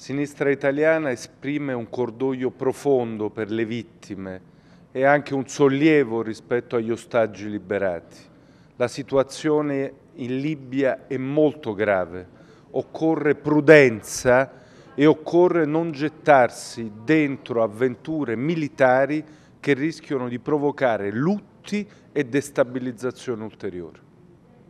Sinistra Italiana esprime un cordoglio profondo per le vittime e anche un sollievo rispetto agli ostaggi liberati. La situazione in Libia è molto grave, occorre prudenza e occorre non gettarsi dentro avventure militari che rischiano di provocare lutti e destabilizzazione ulteriore.